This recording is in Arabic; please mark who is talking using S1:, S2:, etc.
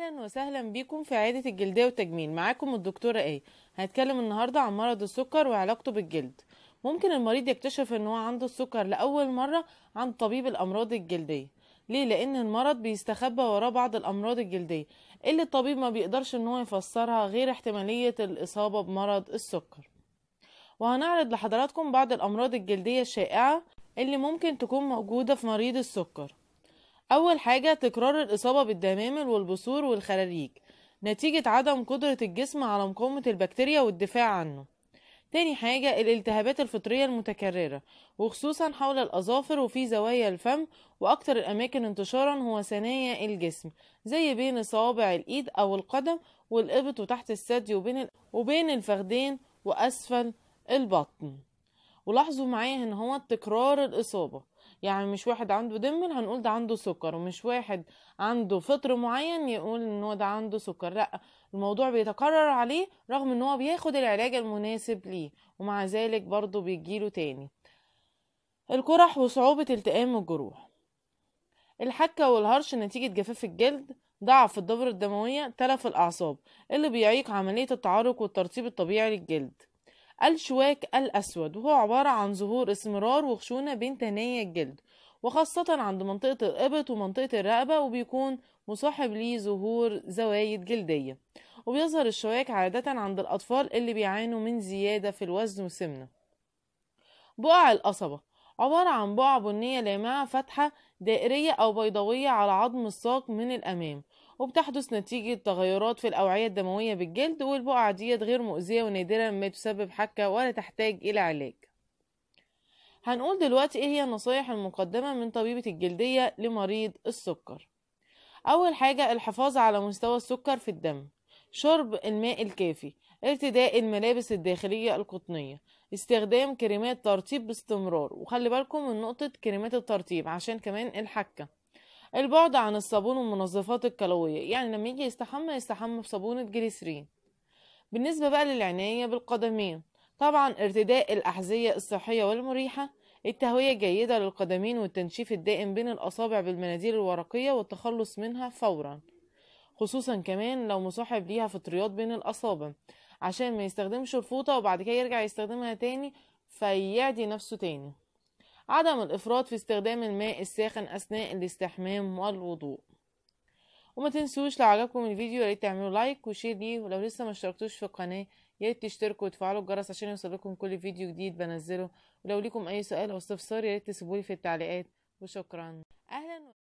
S1: اهلا وسهلا بيكم في عياده الجلديه والتجميل معاكم الدكتوره ايه هنتكلم النهارده عن مرض السكر وعلاقته بالجلد ممكن المريض يكتشف ان هو عنده السكر لاول مره عند طبيب الامراض الجلديه ليه لان المرض بيستخبى وراه بعض الامراض الجلديه إيه اللي الطبيب ما بيقدرش ان هو يفسرها غير احتماليه الاصابه بمرض السكر وهنعرض لحضراتكم بعض الامراض الجلديه الشائعه اللي ممكن تكون موجوده في مريض السكر أول حاجة تكرار الإصابة بالدمامل والبثور والخراريج نتيجة عدم قدرة الجسم على مقاومة البكتيريا والدفاع عنه تاني حاجة الالتهابات الفطرية المتكررة وخصوصا حول الأظافر وفي زوايا الفم وأكتر الأماكن انتشارا هو ثنايا الجسم زي بين صوابع الإيد أو القدم والإبط وتحت الثدي وبين, ال... وبين الفخدين وأسفل البطن ولاحظوا معايا هنا هو تكرار الإصابة يعني مش واحد عنده دمن هنقول ده عنده سكر ومش واحد عنده فطر معين يقول ان هو ده عنده سكر لا الموضوع بيتكرر عليه رغم ان هو بياخد العلاج المناسب ليه ومع ذلك برضه بيجيله تاني القرح وصعوبة التئام الجروح الحكة والهرش نتيجة جفاف الجلد ضعف الدورة الدموية تلف الأعصاب اللي بيعيق عملية التعارك والترطيب الطبيعي للجلد الشواك الأسود وهو عبارة عن ظهور اسمرار وخشونة بين تناية الجلد وخاصة عند منطقة الإبط ومنطقة الرقبة وبيكون مصاحب ليه ظهور زوايد جلدية وبيظهر الشواك عادة عند الأطفال اللي بيعانوا من زيادة في الوزن وسمنة بقع القصبة عبارة عن بقع بنية لامعة فاتحة دائرية أو بيضاوية على عظم الساق من الأمام وبتحدث نتيجة تغيرات في الأوعية الدموية بالجلد والبقع ديت غير مؤذية ونادرا ما تسبب حكة ولا تحتاج إلى علاج هنقول دلوقتي ايه هي النصايح المقدمة من طبيبة الجلدية لمريض السكر أول حاجة الحفاظ على مستوى السكر في الدم شرب الماء الكافي ارتداء الملابس الداخلية القطنية استخدام كريمات ترطيب باستمرار وخلي بالكم من نقطة كريمات الترطيب عشان كمان الحكة البعد عن الصابون والمنظفات الكلوية يعني لما يجي يستحمى يستحمى بصابونة جليسرين بالنسبة بقى للعناية بالقدمين طبعا ارتداء الأحذية الصحية والمريحة التهوية جيدة للقدمين والتنشيف الدائم بين الأصابع بالمناديل الورقية والتخلص منها فورا خصوصا كمان لو مصاحب ليها فطريات بين الأصابع عشان ما يستخدمش الفوطة وبعد كده يرجع يستخدمها تاني فيعدي نفسه تاني عدم الإفراط في استخدام الماء الساخن أثناء الاستحمام والوضوء وما تنسوش لو عجبكم الفيديو ياريت ريت تعملوا لايك وشير ليه ولو لسه ما اشتركتوش في القناة ياريت تشتركوا وتفعلوا الجرس عشان يوصلكم كل فيديو جديد بنزله ولو ليكم أي سؤال أو استفسار ياريت تسيبولي في التعليقات وشكرا أهلا